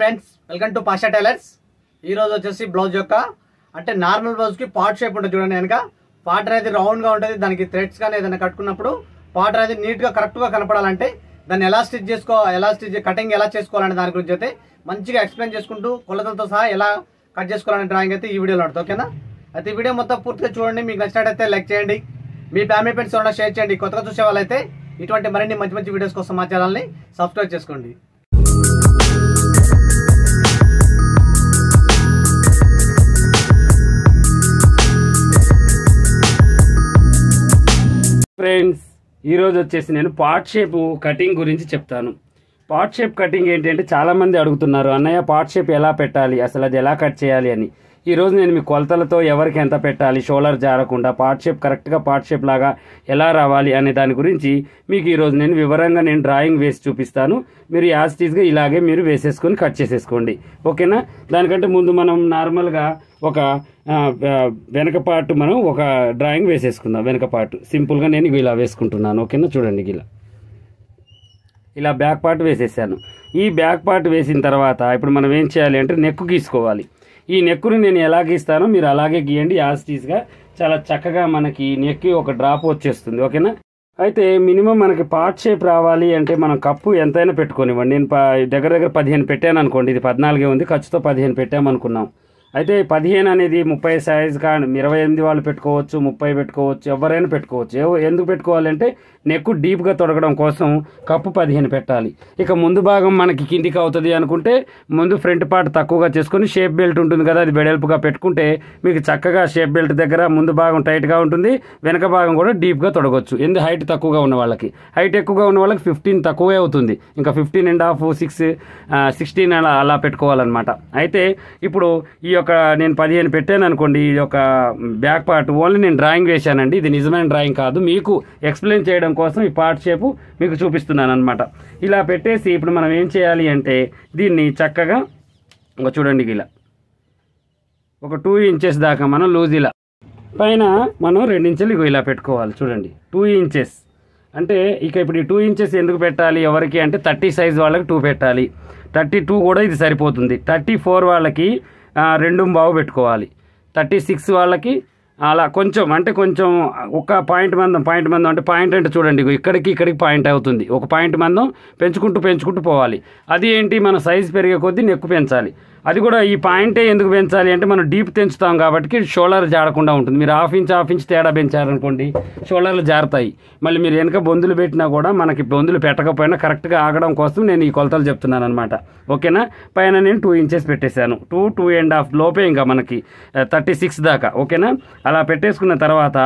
friends welcome to Pasha tailors ఈరోజు వచ్చేసి blouse యొక్క అంటే నార్మల్ బ్లౌజ్కి పార్ట్ షేప్ ఉంటుంది చూడండి వెనక పార్ట్ అనేది రౌండ్గా ఉంటుంది దానికి థ్రెడ్స్ కానీ ఏదైనా కట్టుకున్నప్పుడు పార్ట్ అనేది నీట్గా కరెక్ట్గా కనపడాలంటే దాన్ని ఎలా స్టిచ్ చేసుకో ఎలా స్టిచ్ కటింగ్ ఎలా చేసుకోవాలనే దాని గురించి అయితే మంచిగా ఎక్స్ప్లెయిన్ చేసుకుంటూ కొలతలతో సహా ఎలా కట్ చేసుకోవాలనే డ్రాయింగ్ అయితే ఈ వీడియోలో ఉంటుంది ఓకేనా అయితే ఈ వీడియో మొత్తం పూర్తిగా చూడండి మీకు నచ్చినట్టయితే లైక్ చేయండి మీ ఫ్యామిలీ ఫ్రెండ్స్ ఏమైనా షేర్ చేయండి కొత్తగా చూసే వాళ్ళైతే ఇటువంటి మరిన్ని మంచి మంచి వీడియోస్ కోసం మా ఛానల్ని సబ్స్క్రైబ్ చేసుకోండి ఈరోజు వచ్చేసి నేను పార్ట్ షేప్ కటింగ్ గురించి చెప్తాను పార్ట్ షేప్ కటింగ్ ఏంటంటే చాలామంది అడుగుతున్నారు అన్నయ్య పార్ట్ షేప్ ఎలా పెట్టాలి అసలు అది ఎలా కట్ చేయాలి అని ఈరోజు నేను మీ కొలతలతో ఎవరికి ఎంత పెట్టాలి షోలర్ జారకుండా పార్ట్ షేప్ కరెక్ట్గా పార్ట్ షేప్ లాగా ఎలా రావాలి అనే దాని గురించి మీకు ఈరోజు నేను వివరంగా నేను డ్రాయింగ్ వేసి చూపిస్తాను మీరు యాజ్టీస్గా ఇలాగే మీరు వేసేసుకొని కట్ చేసేసుకోండి ఓకేనా దానికంటే ముందు మనం నార్మల్గా ఒక వెనక పార్ట్ మనం ఒక డ్రాయింగ్ వేసేసుకుందాం వెనక పార్ట్ సింపుల్గా నేను ఇలా వేసుకుంటున్నాను ఓకేనా చూడండి ఇలా ఇలా బ్యాక్ పార్ట్ వేసేసాను ఈ బ్యాక్ పార్ట్ వేసిన తర్వాత ఇప్పుడు మనం ఏం చేయాలి అంటే నెక్ గీసుకోవాలి ఈ నెక్కుని నేను ఎలా ఇస్తానో మీరు అలాగే గీయండి యాస్టీస్గా చాలా చక్కగా మనకి నెక్కి ఒక డ్రాప్ వచ్చేస్తుంది ఓకేనా అయితే మినిమం మనకి పార్ట్ షేప్ రావాలి అంటే మనం కప్పు ఎంతైనా పెట్టుకోనివ్వండి నేను దగ్గర దగ్గర పదిహేను పెట్టాను అనుకోండి ఇది పద్నాలుగే ఉంది ఖర్చుతో పదిహేను పెట్టామనుకున్నాం అయితే పదిహేను అనేది ముప్పై సైజ్ కానీ ఇరవై ఎనిమిది వాళ్ళు పెట్టుకోవచ్చు ముప్పై పెట్టుకోవచ్చు ఎవరైనా పెట్టుకోవచ్చు ఎందుకు పెట్టుకోవాలంటే నెక్కు డీప్గా తొడగడం కోసం కప్పు పదిహేను పెట్టాలి ఇక ముందు భాగం మనకి కిందికి అవుతుంది అనుకుంటే ముందు ఫ్రంట్ పార్ట్ తక్కువగా చేసుకొని షేప్ బెల్ట్ ఉంటుంది కదా అది బెడెల్పుగా పెట్టుకుంటే మీకు చక్కగా షేప్ బెల్ట్ దగ్గర ముందు భాగం టైట్గా ఉంటుంది వెనక భాగం కూడా డీప్గా తొడగొచ్చు ఎందు హైట్ తక్కువగా ఉన్న వాళ్ళకి హైట్ ఎక్కువగా ఉన్న వాళ్ళకి ఫిఫ్టీన్ తక్కువే అవుతుంది ఇంకా fifteen and half six sixteen అలా అలా పెట్టుకోవాలన్నమాట అయితే ఇప్పుడు ఈ ఒక నేను పదిహేను పెట్టాను అనుకోండి ఇది ఒక బ్యాక్ పార్ట్ ఓన్లీ నేను డ్రాయింగ్ వేశానండి ఇది నిజమైన డ్రాయింగ్ కాదు మీకు ఎక్స్ప్లెయిన్ చేయడం కోసం ఈ పార్ట్ షేపు మీకు చూపిస్తున్నాను అనమాట ఇలా పెట్టేసి ఇప్పుడు మనం ఏం చేయాలి అంటే దీన్ని చక్కగా ఒక చూడండి ఇలా ఒక టూ ఇంచెస్ దాకా మనం లూజ్ ఇలా పైన మనం రెండించెలు ఇలా పెట్టుకోవాలి చూడండి టూ ఇంచెస్ అంటే ఇక ఇప్పుడు ఈ టూ ఇంచెస్ ఎందుకు పెట్టాలి ఎవరికి అంటే థర్టీ సైజ్ వాళ్ళకి టూ పెట్టాలి థర్టీ టూ కూడా ఇది సరిపోతుంది థర్టీ ఫోర్ వాళ్ళకి రెండు బాగు పెట్టుకోవాలి థర్టీ సిక్స్ వాళ్ళకి అలా కొంచెం అంటే కొంచెం ఒక పాయింట్ మందం పాయింట్ మందం అంటే పాయింట్ అంటే చూడండి ఇక్కడికి ఇక్కడికి పాయింట్ అవుతుంది ఒక పాయింట్ మందం పెంచుకుంటూ పెంచుకుంటూ పోవాలి అది ఏంటి మన సైజ్ పెరిగే కొద్దీ నెక్కు పెంచాలి అది కూడా ఈ పాయింటే ఎందుకు పెంచాలి అంటే మనం డీప్ తెంచుతాం కాబట్టి షోల్డర్ జాడకుండా ఉంటుంది మీరు హాఫ్ ఇంచ్ హాఫ్ ఇంచ్ తేడా పెంచారనుకోండి షోల్డర్లు జారుతాయి మళ్ళీ మీరు వెనక బొందులు పెట్టినా కూడా మనకి బొందులు పెట్టకపోయినా కరెక్ట్గా ఆగడం కోసం నేను ఈ కొలతలు చెప్తున్నాను అనమాట ఓకేనా పైన నేను టూ ఇంచెస్ పెట్టేశాను టూ టూ అండ్ హాఫ్ లోపే ఇంకా మనకి థర్టీ సిక్స్ దాకా ఓకేనా అలా పెట్టేసుకున్న తర్వాత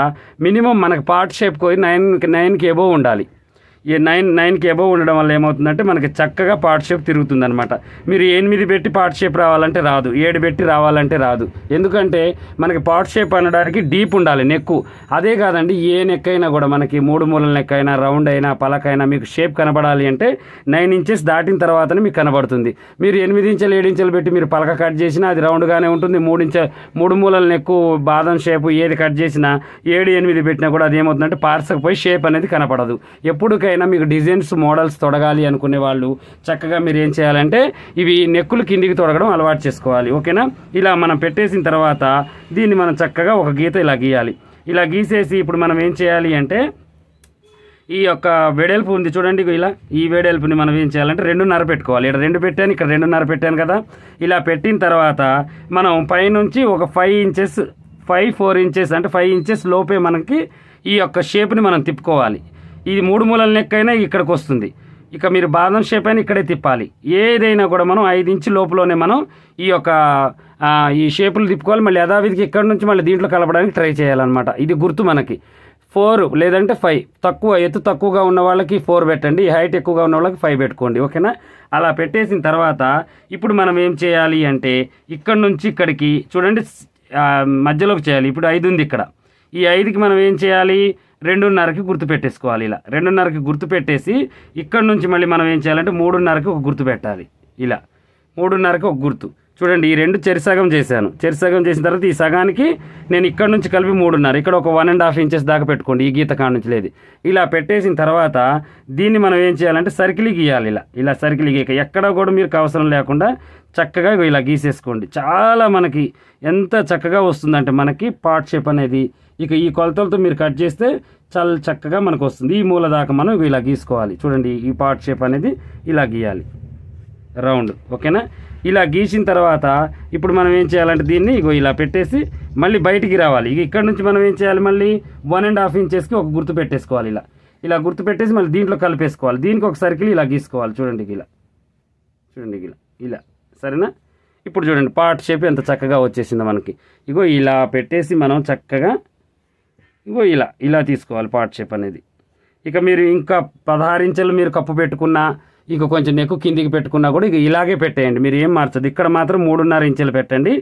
మినిమం మనకి పార్ట్ షేప్ పోయి నైన్ నైన్కి ఏబో ఉండాలి ఈ నైన్ నైన్కి అబవ్ ఉండడం వల్ల ఏమవుతుందంటే మనకి చక్కగా పార్ట్ షేప్ తిరుగుతుంది అనమాట మీరు ఎనిమిది పెట్టి పార్ట్ షేప్ రావాలంటే రాదు ఏడు పెట్టి రావాలంటే రాదు ఎందుకంటే మనకి పార్ట్ షేప్ అనడానికి డీప్ ఉండాలి నెక్కు అదే కాదండి ఏ నెక్ అయినా కూడా మనకి మూడు మూలల నెక్ అయినా రౌండ్ అయినా పలకైనా మీకు షేప్ కనబడాలి అంటే నైన్ ఇంచెస్ దాటిన తర్వాతనే మీకు కనబడుతుంది మీరు ఎనిమిది ఇంచెలు ఏడు ఇంచెలు పెట్టి మీరు పలక కట్ చేసినా అది రౌండ్గానే ఉంటుంది మూడు ఇంచె మూడు మూలల నెక్కు బాదం షేప్ ఏది కట్ చేసినా ఏడు ఎనిమిది పెట్టినా కూడా అది ఏమవుతుందంటే పార్సకపోయి షేప్ అనేది కనపడదు ఎప్పుడుకైనా ఎవరైనా మీకు డిజైన్స్ మోడల్స్ తొడగాలి అనుకునే వాళ్ళు చక్కగా మీరు ఏం చేయాలంటే ఇవి నెక్కులు కిందికి తొడగడం అలవాటు చేసుకోవాలి ఓకేనా ఇలా మనం పెట్టేసిన తర్వాత దీన్ని మనం చక్కగా ఒక గీత ఇలా గీయాలి ఇలా గీసేసి ఇప్పుడు మనం ఏం చేయాలి అంటే ఈ యొక్క వెడల్పు ఉంది చూడండి ఇలా ఈ వెడల్పుని మనం ఏం చేయాలంటే రెండున్నర పెట్టుకోవాలి ఇక్కడ రెండు పెట్టాను ఇక్కడ రెండున్నర పెట్టాను కదా ఇలా పెట్టిన తర్వాత మనం పైనుంచి ఒక five inches five four inches అంటే ఫైవ్ ఇంచెస్ లోపే మనకి ఈ యొక్క షేప్ని మనం తిప్పుకోవాలి ఇది మూడు మూలల నెక్కైనా ఇక్కడికి వస్తుంది ఇక మీరు బాదం షేప్ అయినా ఇక్కడే తిప్పాలి ఏదైనా కూడా మనం ఐదు ఇంచు లోపలనే మనం ఈ యొక్క ఈ షేపులు తిప్పుకోవాలి మళ్ళీ యథావిధికి ఇక్కడ నుంచి మళ్ళీ దీంట్లో కలపడానికి ట్రై చేయాలన్నమాట ఇది గుర్తు మనకి ఫోర్ లేదంటే ఫైవ్ తక్కువ ఎత్తు తక్కువగా ఉన్న వాళ్ళకి ఫోర్ పెట్టండి హైట్ ఎక్కువగా ఉన్న వాళ్ళకి ఫైవ్ పెట్టుకోండి ఓకేనా అలా పెట్టేసిన తర్వాత ఇప్పుడు మనం ఏం చేయాలి అంటే ఇక్కడ నుంచి ఇక్కడికి చూడండి మధ్యలోకి చేయాలి ఇప్పుడు ఐదు ఉంది ఇక్కడ ఈ ఐదుకి మనం ఏం చేయాలి రెండున్నరకి గుర్తు పెట్టేసుకోవాలి ఇలా రెండున్నరకి గుర్తు పెట్టేసి ఇక్కడ నుంచి మళ్ళీ మనం ఏం చేయాలంటే మూడున్నరకి ఒక గుర్తు పెట్టాలి ఇలా మూడున్నరకి ఒక గుర్తు చూడండి ఈ రెండు చెరిసగం చేశాను చెరిసగం చేసిన తర్వాత ఈ సగానికి నేను ఇక్కడ నుంచి కలిపి మూడున్నర ఇక్కడ ఒక వన్ అండ్ హాఫ్ ఇంచెస్ దాకా పెట్టుకోండి ఈ గీత కాడ నుంచి లేదు ఇలా పెట్టేసిన తర్వాత దీన్ని మనం ఏం చేయాలంటే సర్కిల్ గీయాలి ఇలా ఇలా సర్కిల్ గీయక ఎక్కడ కూడా మీకు అవసరం లేకుండా చక్కగా ఇలా గీసేసుకోండి చాలా మనకి ఎంత చక్కగా వస్తుందంటే మనకి పార్ట్ షేప్ అనేది ఇక ఈ కొలతలతో మీరు కట్ చేస్తే చాలా చక్కగా మనకు వస్తుంది ఈ మూల దాకా మనం ఇలా గీసుకోవాలి చూడండి ఈ పార్ట్ షేప్ అనేది ఇలా గీయాలి రౌండ్ ఓకేనా ఇలా గీసిన తర్వాత ఇప్పుడు మనం ఏం చేయాలంటే దీన్ని ఇగో ఇలా పెట్టేసి మళ్ళీ బయటికి రావాలి ఇక ఇక్కడ నుంచి మనం ఏం చేయాలి మళ్ళీ వన్ అండ్ హాఫ్ ఇంచెస్కి ఒక గుర్తు పెట్టేసుకోవాలి ఇలా ఇలా గుర్తు పెట్టేసి మళ్ళీ దీంట్లో కలిపేసుకోవాలి దీనికి ఒక సర్కిల్ ఇలా గీసుకోవాలి చూడండి ఇలా చూడండి ఇలా ఇలా సరేనా ఇప్పుడు చూడండి పార్ట్ షేప్ ఎంత చక్కగా వచ్చేసింది మనకి ఇగో ఇలా పెట్టేసి మనం చక్కగా ఇంకో ఇలా ఇలా తీసుకోవాలి పార్ట్ షేప్ అనేది ఇక మీరు ఇంకా ఇంచెలు మీరు కప్పు పెట్టుకున్నా ఇక కొంచెం నెక్కు కిందికి పెట్టుకున్నా కూడా ఇక ఇలాగే పెట్టేయండి మీరు ఏం మార్చదు ఇక్కడ మాత్రం మూడున్నర ఇంచులు పెట్టండి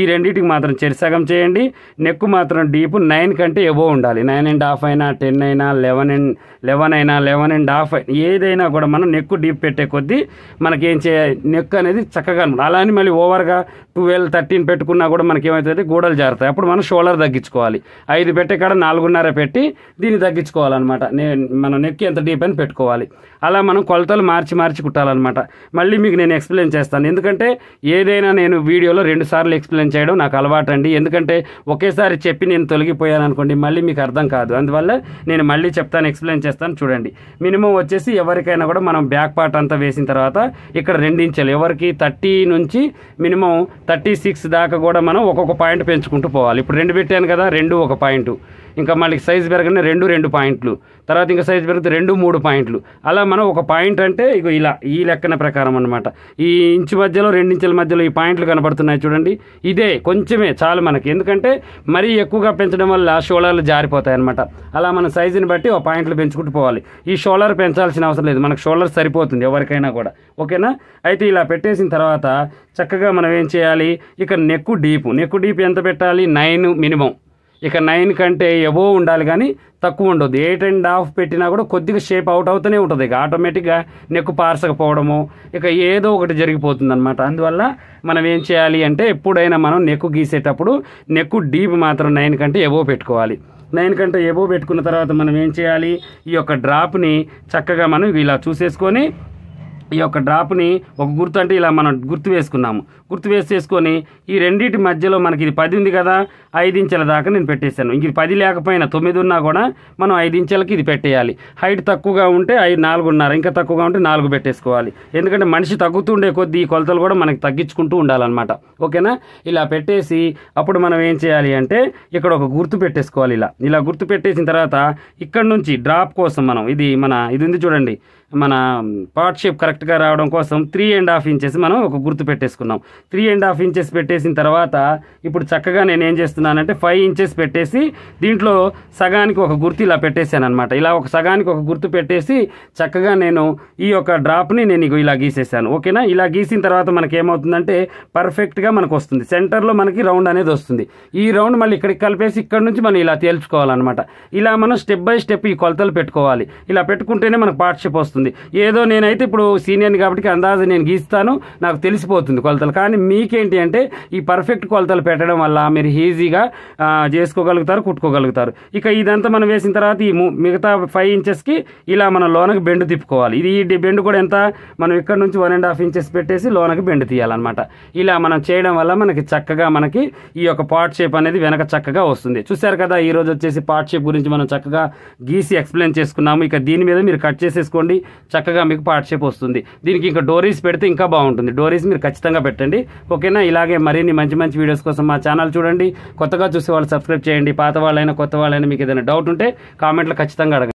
ఈ రెండింటికి మాత్రం చెరిసగం చేయండి నెక్ మాత్రం డీప్ నైన్ కంటే ఎబో ఉండాలి నైన్ అండ్ హాఫ్ అయినా టెన్ అయినా లెవెన్ అండ్ లెవెన్ అయినా లెవెన్ అండ్ హాఫ్ ఏదైనా కూడా మనం నెక్ డీప్ పెట్టే కొద్దీ మనకేం చేయాలి నెక్ అనేది చక్కగా అలా అని మళ్ళీ ఓవర్గా ట్వెల్వ్ థర్టీన్ పెట్టుకున్నా కూడా మనకి ఏమవుతుంది గోడలు జారుతాయి అప్పుడు మనం షోల్డర్ తగ్గించుకోవాలి ఐదు పెట్టే కాడ నాలుగున్నర పెట్టి దీన్ని తగ్గించుకోవాలన్నమాట నే మన నెక్ ఎంత డీప్ అని పెట్టుకోవాలి అలా మనం కొలతలు మార్చి మార్చి కుట్టాలన్నమాట మళ్ళీ మీకు నేను ఎక్స్ప్లెయిన్ చేస్తాను ఎందుకంటే ఏదైనా నేను వీడియోలో రెండు సార్లు ఎక్స్ప్లెయిన్ చేయడం నాకు అలవాటు అండి ఎందుకంటే ఒకేసారి చెప్పి నేను తొలగిపోయాను అనుకోండి మళ్ళీ మీకు అర్థం కాదు అందువల్ల నేను మళ్ళీ చెప్తాను ఎక్స్ప్లెయిన్ చేస్తాను చూడండి మినిమం వచ్చేసి ఎవరికైనా కూడా మనం బ్యాక్ పార్ట్ అంతా వేసిన తర్వాత ఇక్కడ రెండించాలి ఎవరికి థర్టీ నుంచి మినిమం థర్టీ సిక్స్ దాకా కూడా మనం ఒక్కొక్క పాయింట్ పెంచుకుంటూ పోవాలి ఇప్పుడు రెండు పెట్టాను కదా రెండు ఒక పాయింట్ ఇంకా మళ్ళీ సైజ్ పెరగనే రెండు రెండు పాయింట్లు తర్వాత ఇంకా సైజ్ పెరిగితే రెండు మూడు పాయింట్లు అలా మనం ఒక పాయింట్ అంటే ఇక ఇలా ఈ లెక్కన ప్రకారం అనమాట ఈ ఇంచు మధ్యలో రెండించుల మధ్యలో ఈ పాయింట్లు కనబడుతున్నాయి చూడండి ఇదే కొంచెమే చాలు మనకి ఎందుకంటే మరీ ఎక్కువగా పెంచడం వల్ల షోలర్లు జారిపోతాయి అనమాట అలా మన సైజుని బట్టి ఒక పాయింట్లు పెంచుకుంటూ పోవాలి ఈ షోలర్ పెంచాల్సిన అవసరం లేదు మనకు షోలర్ సరిపోతుంది ఎవరికైనా కూడా ఓకేనా అయితే ఇలా పెట్టేసిన తర్వాత చక్కగా మనం ఏం చేయాలి ఇక నెక్కు డీప్ నెక్కు డీప్ ఎంత పెట్టాలి నైన్ మినిమం ఇక నైన్ కంటే ఎబో ఉండాలి కానీ తక్కువ ఉండదు ఎయిట్ అండ్ హాఫ్ పెట్టినా కూడా కొద్దిగా షేప్ అవుట్ అవుతూనే ఉంటుంది ఇక ఆటోమేటిక్గా నెక్కు పార్చకపోవడము ఇక ఏదో ఒకటి జరిగిపోతుంది అనమాట అందువల్ల మనం ఏం చేయాలి అంటే ఎప్పుడైనా మనం నెక్కు గీసేటప్పుడు నెక్కు డీప్ మాత్రం నైన్ కంటే ఎబో పెట్టుకోవాలి నైన్ కంటే ఎబో పెట్టుకున్న తర్వాత మనం ఏం చేయాలి ఈ యొక్క డ్రాప్ని చక్కగా మనం ఇలా చూసేసుకొని ఈ యొక్క డ్రాప్ని ఒక గుర్తు అంటే ఇలా మనం గుర్తు వేసుకున్నాము గుర్తు వేసేసుకొని ఈ రెండింటి మధ్యలో మనకి ఇది పది ఉంది కదా ఐదించెల దాకా నేను పెట్టేశాను ఇంక పది లేకపోయినా తొమ్మిది ఉన్నా కూడా మనం ఐదించెలకి ఇది పెట్టేయాలి హైట్ తక్కువగా ఉంటే ఐదు నాలుగున్నర ఇంకా తక్కువగా ఉంటే నాలుగు పెట్టేసుకోవాలి ఎందుకంటే మనిషి తగ్గుతుండే కొద్దీ ఈ కొలతలు కూడా మనకి తగ్గించుకుంటూ ఉండాలన్నమాట ఓకేనా ఇలా పెట్టేసి అప్పుడు మనం ఏం చేయాలి అంటే ఇక్కడ ఒక గుర్తు పెట్టేసుకోవాలి ఇలా ఇలా గుర్తు పెట్టేసిన తర్వాత ఇక్కడ నుంచి డ్రాప్ కోసం మనం ఇది మన ఇది ఉంది చూడండి మన పార్ట్ షేప్ కరెక్ట్గా రావడం కోసం త్రీ అండ్ హాఫ్ ఇంచెస్ మనం ఒక గుర్తు పెట్టేసుకున్నాం త్రీ అండ్ హాఫ్ ఇంచెస్ పెట్టేసిన తర్వాత ఇప్పుడు చక్కగా నేను ఏం చేస్తున్నానంటే ఫైవ్ ఇంచెస్ పెట్టేసి దీంట్లో సగానికి ఒక గుర్తు ఇలా పెట్టేసాను అనమాట ఇలా ఒక సగానికి ఒక గుర్తు పెట్టేసి చక్కగా నేను ఈ యొక్క డ్రాప్ని నేను ఇలా గీసేసాను ఓకేనా ఇలా గీసిన తర్వాత మనకి ఏమవుతుందంటే పర్ఫెక్ట్గా మనకు వస్తుంది సెంటర్లో మనకి రౌండ్ అనేది వస్తుంది ఈ రౌండ్ మళ్ళీ ఇక్కడికి కలిపేసి ఇక్కడ నుంచి మనం ఇలా తేల్చుకోవాలన్నమాట ఇలా మనం స్టెప్ బై స్టెప్ ఈ కొలతలు పెట్టుకోవాలి ఇలా పెట్టుకుంటేనే మనకు పార్ట్ షేప్ వస్తుంది వస్తుంది ఏదో నేనైతే ఇప్పుడు సీనియర్ని కాబట్టి అందాజు నేను గీస్తాను నాకు తెలిసిపోతుంది కొలతలు కానీ మీకేంటి అంటే ఈ పర్ఫెక్ట్ కొలతలు పెట్టడం వల్ల మీరు ఈజీగా చేసుకోగలుగుతారు కుట్టుకోగలుగుతారు ఇక ఇదంతా మనం వేసిన తర్వాత ఈ మిగతా ఫైవ్ ఇంచెస్కి ఇలా మనం లోనకి బెండ్ తిప్పుకోవాలి ఇది ఈ బెండ్ కూడా ఎంత మనం ఇక్కడ నుంచి వన్ అండ్ హాఫ్ ఇంచెస్ పెట్టేసి లోనకి బెండ్ తీయాలన్నమాట ఇలా మనం చేయడం వల్ల మనకి చక్కగా మనకి ఈ యొక్క పార్ట్ షేప్ అనేది వెనక చక్కగా వస్తుంది చూసారు కదా ఈరోజు వచ్చేసి పార్ట్ షేప్ గురించి మనం చక్కగా గీసి ఎక్స్ప్లెయిన్ చేసుకున్నాము ఇక దీని మీద మీరు కట్ చేసేసుకోండి చక్కగా మీకు పార్ట్ షేప్ వస్తుంది దీనికి ఇంకా డోరీస్ పెడితే ఇంకా బాగుంటుంది డోరీస్ మీరు ఖచ్చితంగా పెట్టండి ఓకేనా ఇలాగే మరిన్ని మంచి మంచి వీడియోస్ కోసం మా ఛానల్ చూడండి కొత్తగా చూసే వాళ్ళు సబ్స్క్రైబ్ చేయండి పాత వాళ్ళైనా కొత్త వాళ్ళైనా మీకు ఏదైనా డౌట్ ఉంటే కామెంట్లో ఖచ్చితంగా అడగండి